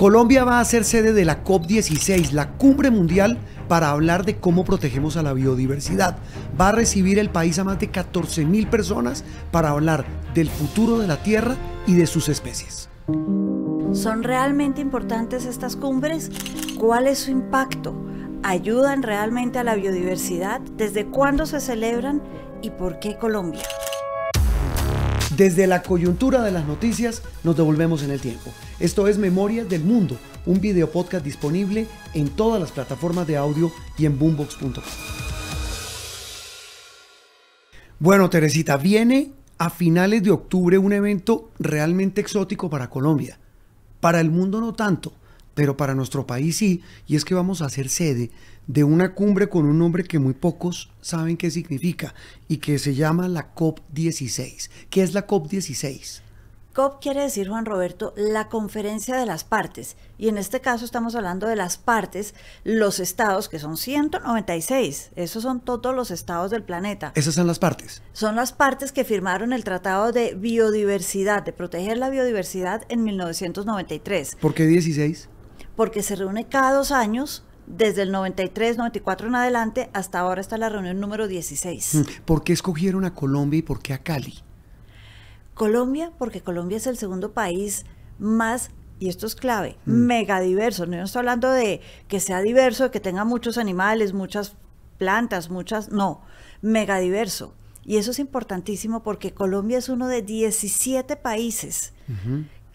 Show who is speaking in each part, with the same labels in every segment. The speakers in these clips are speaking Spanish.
Speaker 1: Colombia va a ser sede de la COP16, la cumbre mundial para hablar de cómo protegemos a la biodiversidad. Va a recibir el país a más de 14.000 personas para hablar del futuro de la Tierra y de sus especies.
Speaker 2: ¿Son realmente importantes estas cumbres? ¿Cuál es su impacto? ¿Ayudan realmente a la biodiversidad? ¿Desde cuándo se celebran? ¿Y por qué Colombia?
Speaker 1: Desde la coyuntura de las noticias nos devolvemos en el tiempo. Esto es Memorias del Mundo, un video podcast disponible en todas las plataformas de audio y en boombox.com. Bueno, Teresita, viene a finales de octubre un evento realmente exótico para Colombia. Para el mundo no tanto, pero para nuestro país sí, y es que vamos a hacer sede de una cumbre con un nombre que muy pocos saben qué significa y que se llama la COP16. ¿Qué es la COP16? COP quiere decir, Juan
Speaker 2: Roberto, la conferencia de las partes. Y en este caso estamos hablando de las partes, los estados, que son 196. Esos son todos los estados del planeta.
Speaker 1: Esas son las partes.
Speaker 2: Son las partes que firmaron el Tratado de Biodiversidad, de proteger la biodiversidad en 1993.
Speaker 1: ¿Por qué 16?
Speaker 2: porque se reúne cada dos años desde el 93, 94 en adelante, hasta ahora está la reunión número 16.
Speaker 1: Mm, ¿Por qué escogieron a Colombia y por qué a Cali?
Speaker 2: Colombia, porque Colombia es el segundo país más, y esto es clave, mm. megadiverso. mega diverso. No estoy hablando de que sea diverso, de que tenga muchos animales, muchas plantas, muchas, no, mega diverso. Y eso es importantísimo porque Colombia es uno de 17 países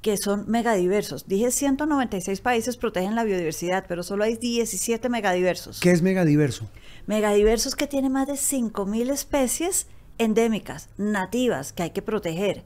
Speaker 2: que son megadiversos. Dije 196 países protegen la biodiversidad, pero solo hay 17 megadiversos.
Speaker 1: ¿Qué es megadiverso?
Speaker 2: Megadiversos que tiene más de 5.000 especies endémicas, nativas, que hay que proteger.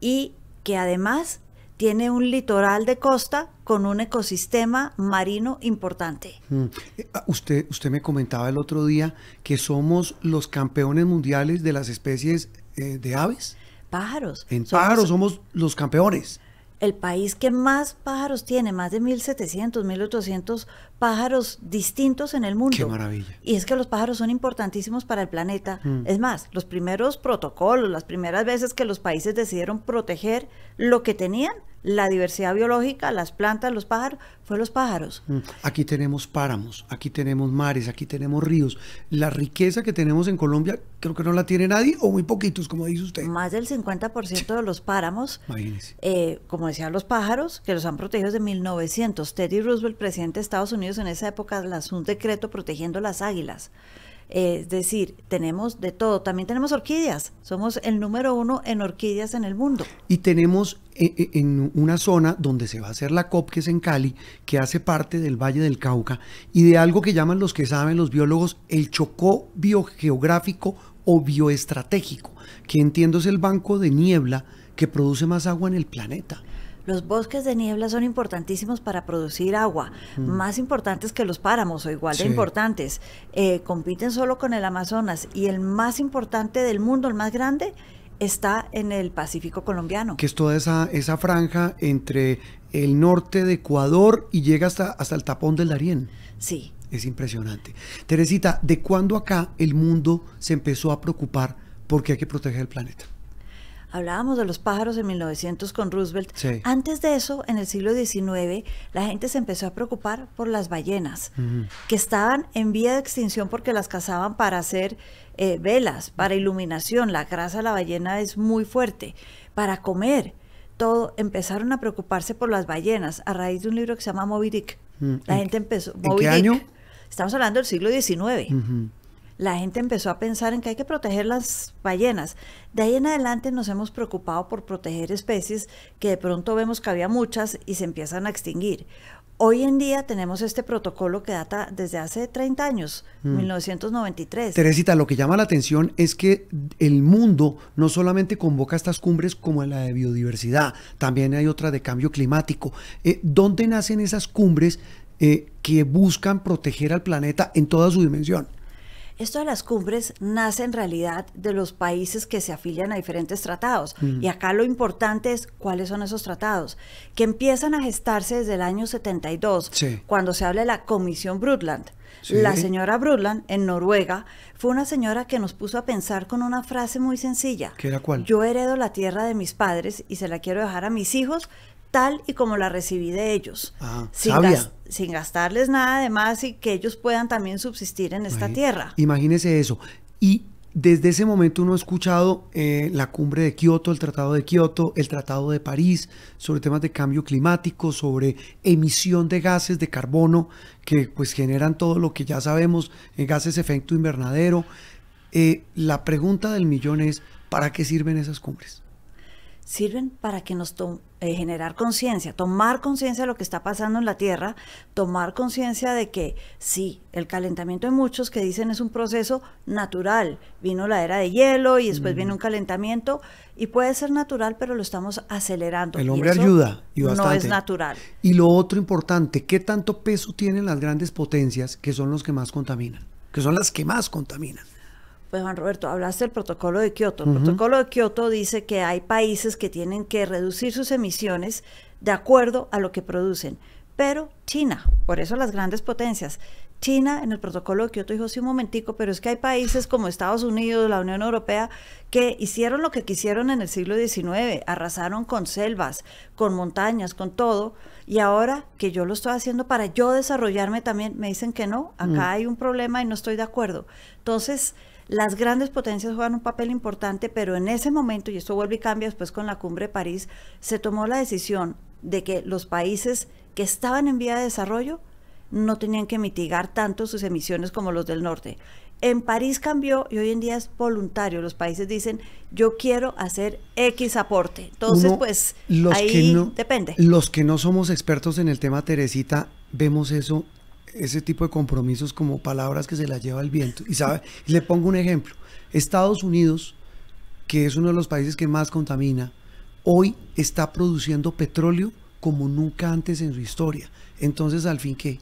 Speaker 2: Y que además tiene un litoral de costa con un ecosistema marino importante.
Speaker 1: Mm. Eh, ah, usted, usted me comentaba el otro día que somos los campeones mundiales de las especies eh, de aves. Pájaros. En pájaros somos los campeones
Speaker 2: el país que más pájaros tiene, más de 1.700, 1.800 pájaros distintos en el mundo. Qué maravilla. Y es que los pájaros son importantísimos para el planeta. Mm. Es más, los primeros protocolos, las primeras veces que los países decidieron proteger lo que tenían, la diversidad biológica, las plantas, los pájaros, fue los pájaros.
Speaker 1: Mm. Aquí tenemos páramos, aquí tenemos mares, aquí tenemos ríos. La riqueza que tenemos en Colombia creo que no la tiene nadie o muy poquitos, como dice usted. Más del
Speaker 2: 50% de los páramos, eh, como decían los pájaros, que los han protegido desde 1900. Teddy Roosevelt, presidente de Estados Unidos, en esa época las un decreto protegiendo las águilas. Eh, es decir, tenemos de todo. También tenemos orquídeas. Somos el número uno en orquídeas en el mundo.
Speaker 1: Y tenemos eh, eh, en una zona donde se va a hacer la COP, que es en Cali, que hace parte del Valle del Cauca, y de algo que llaman los que saben los biólogos el chocó biogeográfico o bioestratégico, que entiendo es el banco de niebla que produce más agua en el planeta.
Speaker 2: Los bosques de niebla son importantísimos para producir agua, mm. más importantes que los páramos o igual de importantes. Eh, compiten solo con el Amazonas y el más importante del mundo, el más grande, está en el Pacífico colombiano.
Speaker 1: Que es toda esa, esa franja entre el norte de Ecuador y llega hasta, hasta el tapón del Darién. Sí. Es impresionante. Teresita, ¿de cuándo acá el mundo se empezó a preocupar porque hay que proteger el planeta?
Speaker 2: Hablábamos de los pájaros en 1900 con Roosevelt. Antes de eso, en el siglo XIX, la gente se empezó a preocupar por las ballenas, que estaban en vía de extinción porque las cazaban para hacer eh, velas, para iluminación. La grasa de la ballena es muy fuerte, para comer. Todo, empezaron a preocuparse por las ballenas a raíz de un libro que se llama Moby Dick. Mm, la gente empezó. ¿En qué año? Estamos hablando del siglo XIX la gente empezó a pensar en que hay que proteger las ballenas. De ahí en adelante nos hemos preocupado por proteger especies que de pronto vemos que había muchas y se empiezan a extinguir. Hoy en día tenemos este protocolo que data desde hace 30 años, 1993. Mm.
Speaker 1: Teresita, lo que llama la atención es que el mundo no solamente convoca estas cumbres como la de biodiversidad, también hay otra de cambio climático. Eh, ¿Dónde nacen esas cumbres eh, que buscan proteger al planeta en toda su dimensión?
Speaker 2: Esto de las cumbres nace en realidad de los países que se afilian a diferentes tratados. Y acá lo importante es cuáles son esos tratados, que empiezan a gestarse desde el año 72, cuando se habla de la Comisión Brutland. La señora Brundtland en Noruega fue una señora que nos puso a pensar con una frase muy sencilla. ¿Qué era cuál? Yo heredo la tierra de mis padres y se la quiero dejar a mis hijos tal y como la recibí de ellos,
Speaker 1: ah, sin,
Speaker 2: gastarles nada de más y que ellos puedan también subsistir en esta tierra.
Speaker 1: Imagínese eso. Y desde ese momento uno ha escuchado eh, la cumbre de Kioto, el Tratado de Kioto, el Tratado de París, sobre temas de cambio climático, sobre emisión de gases de carbono que pues generan todo lo que ya sabemos, en eh, gases efecto invernadero. Eh, la pregunta del millón es, ¿para qué sirven esas cumbres?
Speaker 2: sirven para que nos eh, generar conciencia, tomar conciencia de lo que está pasando en la Tierra, tomar conciencia de que sí, el calentamiento de muchos que dicen es un proceso natural, vino la era de hielo y después viene un calentamiento y puede ser natural, pero lo estamos acelerando. El hombre y ayuda y No es natural.
Speaker 1: Y lo otro importante, ¿qué tanto peso tienen las grandes potencias que son los que más contaminan? Que son las que más contaminan.
Speaker 2: Pues Juan Roberto, hablaste del protocolo de Kioto. El protocolo de Kioto dice que hay países que tienen que reducir sus emisiones de acuerdo a lo que producen. Pero China, por eso las grandes potencias, China en el protocolo de Kioto dijo, sí, un momentico, pero es que hay países como Estados Unidos, la Unión Europea, que hicieron lo que quisieron en el siglo XIX, arrasaron con selvas, con montañas, con todo, y ahora que yo lo estoy haciendo para yo desarrollarme también, me dicen que no, acá mm. hay un problema y no estoy de acuerdo. Entonces, las grandes potencias juegan un papel importante, pero en ese momento, y esto vuelve y cambia después con la cumbre de París, se tomó la decisión de que los países que estaban en vía de desarrollo no tenían que mitigar tanto sus emisiones como los del norte. En París cambió y hoy en día es voluntario. Los países dicen, yo quiero hacer X aporte. Entonces, pues ahí depende.
Speaker 1: Los que no somos expertos en el tema, Teresita, vemos eso ese tipo de compromisos como palabras que se las lleva el viento. Y sabe, le pongo un ejemplo. Estados Unidos, que es uno de los países que más contamina, hoy está produciendo petróleo como nunca antes en su historia. Entonces, al fin, ¿qué?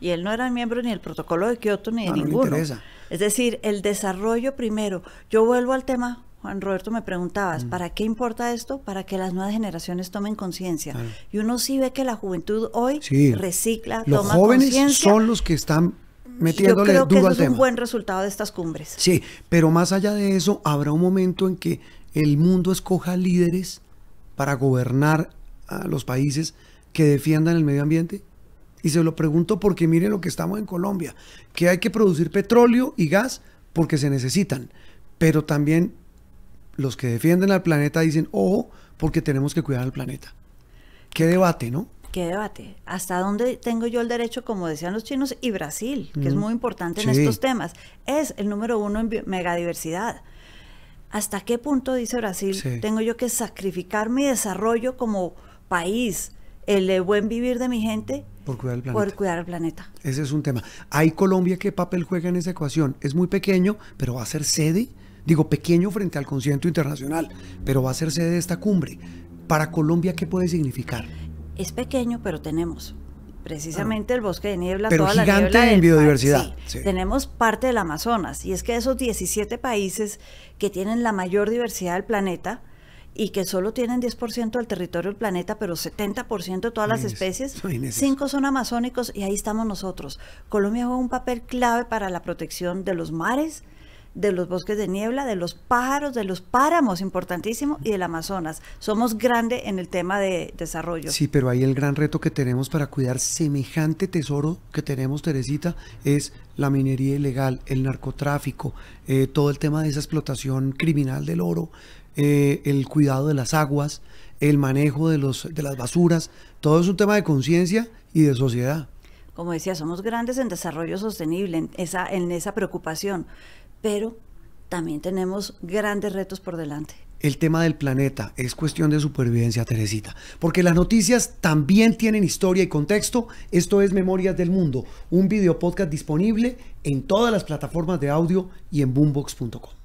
Speaker 2: Y él no era miembro ni del protocolo de Kioto ni de ah, ninguno. es decir, el desarrollo primero. Yo vuelvo al tema Juan Roberto, me preguntabas, mm. ¿para qué importa esto? Para que las nuevas generaciones tomen conciencia. Y uno sí ve que la juventud hoy recicla, toma conciencia. Los jóvenes son
Speaker 1: los que están metiéndole Yo creo que eso es un
Speaker 2: buen resultado de estas cumbres.
Speaker 1: Sí, pero más allá de eso, habrá un momento en que el mundo escoja líderes para gobernar a los países que defiendan el medio ambiente. Y se lo pregunto porque miren lo que estamos en Colombia, que hay que producir petróleo y gas porque se necesitan, pero también los que defienden al planeta dicen, ojo, porque tenemos que cuidar al planeta. Qué debate, ¿no?
Speaker 2: Qué debate. ¿Hasta dónde tengo yo el derecho, como decían los chinos, y Brasil, que es muy importante en estos temas? Es el número uno en megadiversidad. ¿Hasta qué punto, dice Brasil, tengo yo que sacrificar mi desarrollo como país, el buen vivir de mi gente?
Speaker 1: Por cuidar al planeta.
Speaker 2: cuidar el planeta.
Speaker 1: Ese es un tema. ¿Hay Colombia qué papel juega en esa ecuación? Es muy pequeño, pero va a ser sede Digo, pequeño frente al concierto internacional, pero va a ser sede de esta cumbre. Para Colombia, ¿qué puede significar?
Speaker 2: Es pequeño, pero tenemos precisamente ah. el bosque de niebla, toda gigante la en
Speaker 1: biodiversidad.
Speaker 2: Tenemos parte del Amazonas, y es que esos 17 países que tienen la mayor diversidad del planeta, y que solo tienen 10% del territorio del planeta, pero 70% de todas las especies. Cinco son amazónicos y ahí estamos nosotros. Colombia juega un papel clave para la protección de los mares, de los bosques de niebla, de los pájaros, de los páramos, importantísimo, y del Amazonas. Somos grande en el tema de desarrollo. Sí,
Speaker 1: pero ahí el gran reto que tenemos para cuidar semejante tesoro que tenemos, Teresita, es la minería ilegal, el narcotráfico, eh, todo el tema de esa explotación criminal del oro, eh, el cuidado de las aguas, el manejo de, los, de las basuras. Todo es un tema de conciencia y de sociedad.
Speaker 2: Como decía, somos grandes en desarrollo sostenible, en esa, en esa preocupación pero también tenemos grandes retos por delante.
Speaker 1: El tema del planeta es cuestión de supervivencia, Teresita, porque las noticias también tienen historia y contexto. Esto es Memorias del Mundo, un video podcast disponible en todas las plataformas de audio y en boombox.com.